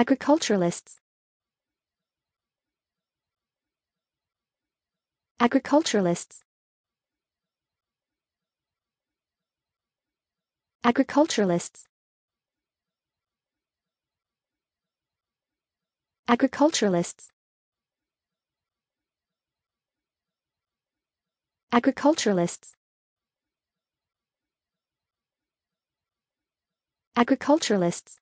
Agriculturalists Agriculturalists Agriculturalists Agriculturalists Agriculturalists Agriculturalists